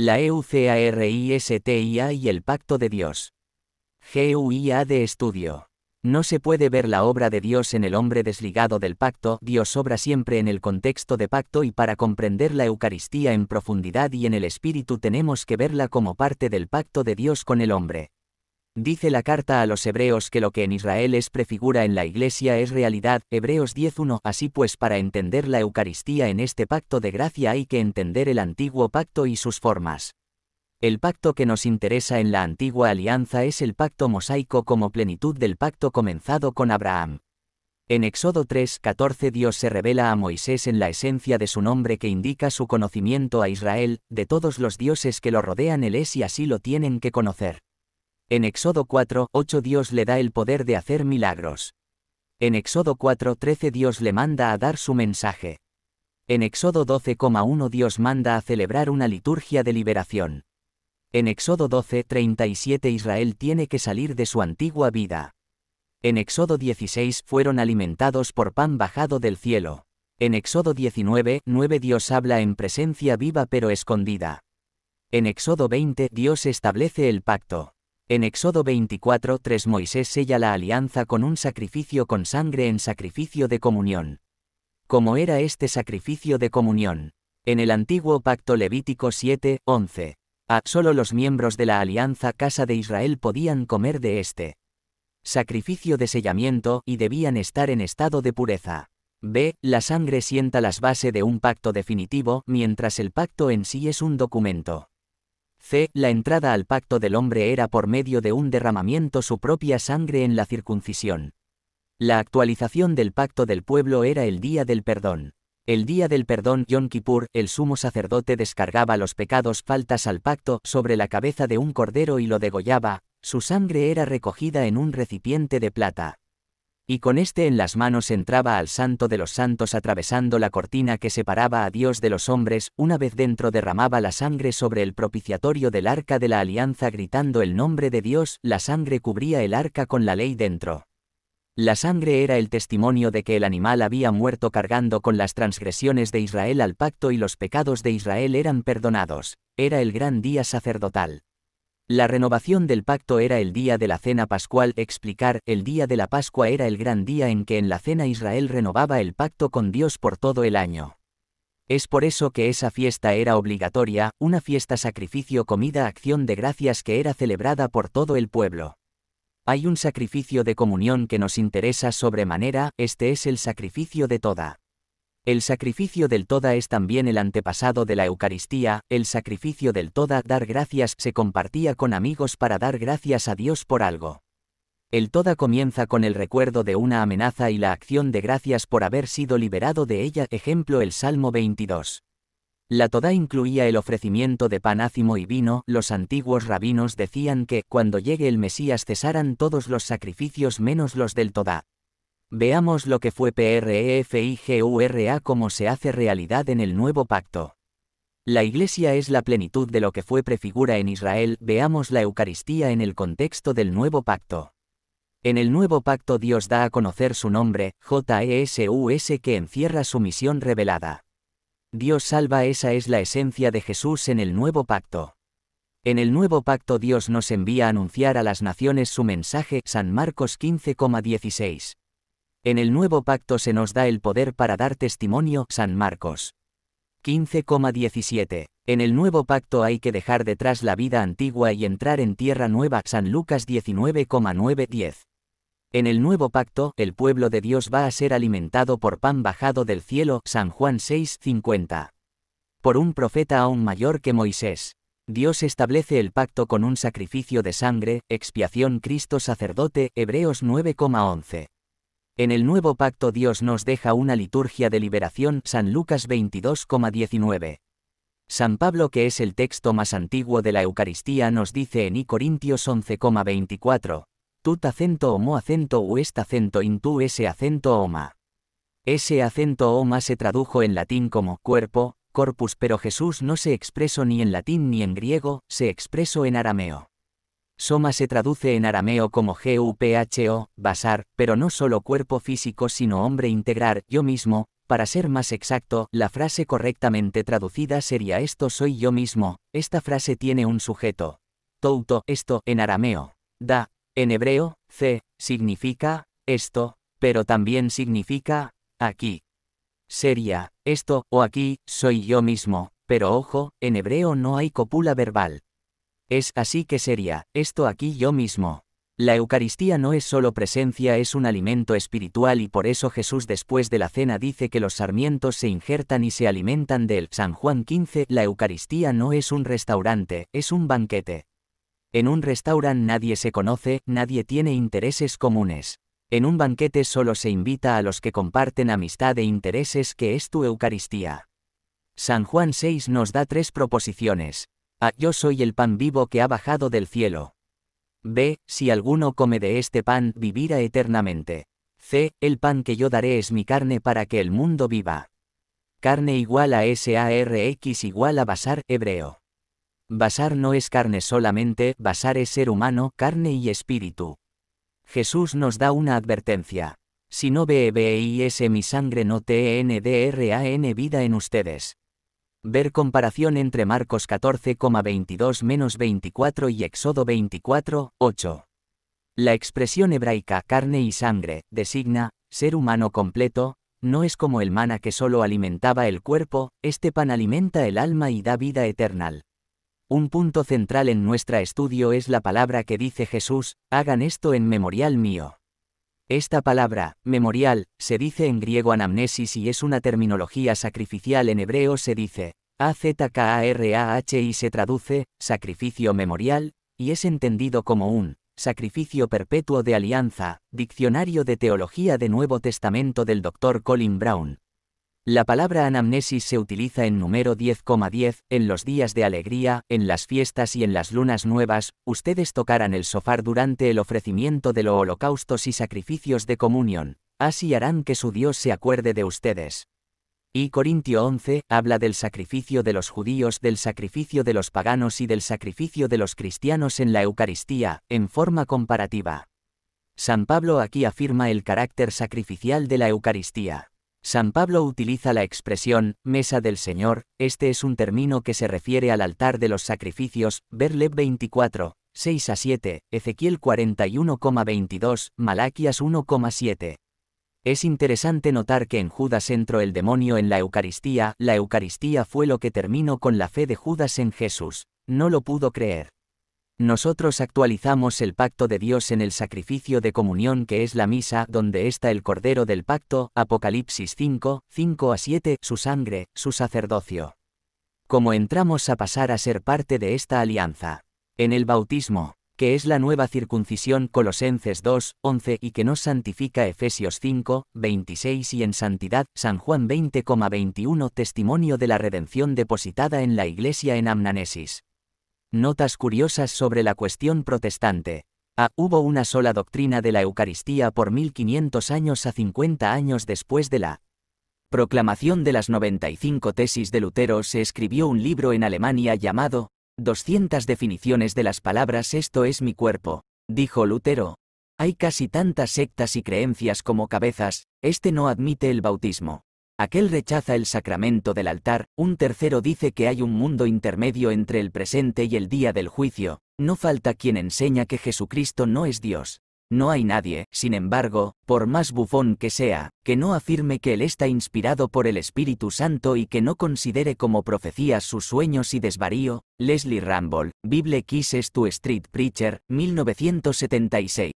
la EUCARISTIA y el Pacto de Dios. GUIA de estudio. No se puede ver la obra de Dios en el hombre desligado del pacto, Dios obra siempre en el contexto de pacto y para comprender la Eucaristía en profundidad y en el Espíritu tenemos que verla como parte del pacto de Dios con el hombre. Dice la carta a los hebreos que lo que en Israel es prefigura en la iglesia es realidad, Hebreos 10.1. Así pues, para entender la Eucaristía en este pacto de gracia hay que entender el antiguo pacto y sus formas. El pacto que nos interesa en la antigua alianza es el pacto mosaico como plenitud del pacto comenzado con Abraham. En Éxodo 3:14 Dios se revela a Moisés en la esencia de su nombre que indica su conocimiento a Israel, de todos los dioses que lo rodean él es y así lo tienen que conocer. En Éxodo 4, 8 Dios le da el poder de hacer milagros. En Éxodo 4, 13 Dios le manda a dar su mensaje. En Éxodo 12,1 Dios manda a celebrar una liturgia de liberación. En Éxodo 12, 37 Israel tiene que salir de su antigua vida. En Éxodo 16 fueron alimentados por pan bajado del cielo. En Éxodo 19, 9 Dios habla en presencia viva pero escondida. En Éxodo 20 Dios establece el pacto. En Éxodo 24:3 Moisés sella la alianza con un sacrificio con sangre en sacrificio de comunión. ¿Cómo era este sacrificio de comunión? En el antiguo pacto Levítico 11. A ah, solo los miembros de la alianza casa de Israel podían comer de este sacrificio de sellamiento y debían estar en estado de pureza. B. La sangre sienta las bases de un pacto definitivo, mientras el pacto en sí es un documento C. La entrada al pacto del hombre era por medio de un derramamiento su propia sangre en la circuncisión. La actualización del pacto del pueblo era el día del perdón. El día del perdón Yom Kippur, el sumo sacerdote descargaba los pecados faltas al pacto sobre la cabeza de un cordero y lo degollaba, su sangre era recogida en un recipiente de plata y con este en las manos entraba al santo de los santos atravesando la cortina que separaba a Dios de los hombres, una vez dentro derramaba la sangre sobre el propiciatorio del arca de la alianza gritando el nombre de Dios, la sangre cubría el arca con la ley dentro. La sangre era el testimonio de que el animal había muerto cargando con las transgresiones de Israel al pacto y los pecados de Israel eran perdonados, era el gran día sacerdotal. La renovación del pacto era el día de la cena pascual. Explicar, el día de la Pascua era el gran día en que en la cena Israel renovaba el pacto con Dios por todo el año. Es por eso que esa fiesta era obligatoria, una fiesta sacrificio comida acción de gracias que era celebrada por todo el pueblo. Hay un sacrificio de comunión que nos interesa sobremanera, este es el sacrificio de toda el sacrificio del toda es también el antepasado de la Eucaristía, el sacrificio del toda dar gracias se compartía con amigos para dar gracias a Dios por algo. El toda comienza con el recuerdo de una amenaza y la acción de gracias por haber sido liberado de ella, ejemplo el Salmo 22. La toda incluía el ofrecimiento de pan ácimo y vino, los antiguos rabinos decían que, cuando llegue el Mesías cesaran todos los sacrificios menos los del toda. Veamos lo que fue PREFIGURA como se hace realidad en el nuevo pacto. La Iglesia es la plenitud de lo que fue prefigura en Israel, veamos la Eucaristía en el contexto del nuevo pacto. En el nuevo pacto Dios da a conocer su nombre, JESUS, que encierra su misión revelada. Dios salva esa es la esencia de Jesús en el nuevo pacto. En el nuevo pacto Dios nos envía a anunciar a las naciones su mensaje, San Marcos 15,16. En el nuevo pacto se nos da el poder para dar testimonio, San Marcos. 15,17. En el nuevo pacto hay que dejar detrás la vida antigua y entrar en tierra nueva, San Lucas 19,910. En el nuevo pacto, el pueblo de Dios va a ser alimentado por pan bajado del cielo, San Juan 6,50. Por un profeta aún mayor que Moisés. Dios establece el pacto con un sacrificio de sangre, expiación Cristo sacerdote, Hebreos 9,11. En el nuevo pacto Dios nos deja una liturgia de liberación, San Lucas 22,19. San Pablo, que es el texto más antiguo de la Eucaristía, nos dice en I Corintios 11,24, tut acento homo acento u est acento in tu ese acento oma. Ese acento oma se tradujo en latín como cuerpo, corpus, pero Jesús no se expresó ni en latín ni en griego, se expresó en arameo. Soma se traduce en arameo como GUPHO, basar, pero no solo cuerpo físico sino hombre integrar, yo mismo, para ser más exacto, la frase correctamente traducida sería esto soy yo mismo, esta frase tiene un sujeto. Touto, esto, en arameo. Da, en hebreo, c significa, esto, pero también significa, aquí. Sería, esto, o aquí, soy yo mismo, pero ojo, en hebreo no hay copula verbal. Es así que sería, esto aquí yo mismo. La Eucaristía no es solo presencia, es un alimento espiritual y por eso Jesús después de la cena dice que los sarmientos se injertan y se alimentan del San Juan 15, la Eucaristía no es un restaurante, es un banquete. En un restaurante nadie se conoce, nadie tiene intereses comunes. En un banquete solo se invita a los que comparten amistad e intereses que es tu Eucaristía. San Juan 6 nos da tres proposiciones. A. Ah, yo soy el pan vivo que ha bajado del cielo. B. Si alguno come de este pan, vivirá eternamente. C. El pan que yo daré es mi carne para que el mundo viva. Carne igual a SARX igual a basar hebreo. Basar no es carne solamente, basar es ser humano, carne y espíritu. Jesús nos da una advertencia. Si no ese mi sangre no n vida en ustedes. Ver comparación entre Marcos 14,22-24 y Éxodo 24, 8. La expresión hebraica carne y sangre designa ser humano completo, no es como el mana que solo alimentaba el cuerpo, este pan alimenta el alma y da vida eterna. Un punto central en nuestro estudio es la palabra que dice Jesús, hagan esto en memorial mío. Esta palabra, memorial, se dice en griego anamnesis y es una terminología sacrificial en hebreo se dice, AZKARAH y se traduce, sacrificio memorial, y es entendido como un, sacrificio perpetuo de alianza, diccionario de teología de Nuevo Testamento del Dr. Colin Brown, la palabra anamnesis se utiliza en número 10,10, en los días de alegría, en las fiestas y en las lunas nuevas, ustedes tocarán el sofá durante el ofrecimiento de los holocaustos y sacrificios de comunión, así harán que su Dios se acuerde de ustedes. Y Corintio 11 habla del sacrificio de los judíos, del sacrificio de los paganos y del sacrificio de los cristianos en la Eucaristía, en forma comparativa. San Pablo aquí afirma el carácter sacrificial de la Eucaristía. San Pablo utiliza la expresión mesa del Señor, este es un término que se refiere al altar de los sacrificios, verle 24, 6 a 7, Ezequiel 41,22, Malaquias 1,7. Es interesante notar que en Judas entró el demonio en la Eucaristía, la Eucaristía fue lo que terminó con la fe de Judas en Jesús, no lo pudo creer. Nosotros actualizamos el pacto de Dios en el sacrificio de comunión que es la misa donde está el Cordero del Pacto, Apocalipsis 5, 5 a 7, su sangre, su sacerdocio. Como entramos a pasar a ser parte de esta alianza. En el bautismo, que es la nueva circuncisión Colosenses 2, 11 y que nos santifica Efesios 5, 26 y en santidad San Juan 21 testimonio de la redención depositada en la iglesia en Amnanesis. Notas curiosas sobre la cuestión protestante. A. Ah, hubo una sola doctrina de la Eucaristía por 1500 años a 50 años después de la proclamación de las 95 tesis de Lutero. Se escribió un libro en Alemania llamado 200 definiciones de las palabras Esto es mi cuerpo, dijo Lutero. Hay casi tantas sectas y creencias como cabezas, este no admite el bautismo aquel rechaza el sacramento del altar, un tercero dice que hay un mundo intermedio entre el presente y el día del juicio, no falta quien enseña que Jesucristo no es Dios. No hay nadie, sin embargo, por más bufón que sea, que no afirme que Él está inspirado por el Espíritu Santo y que no considere como profecía sus sueños y desvarío. Leslie Ramble, Bible Kisses to Street Preacher, 1976.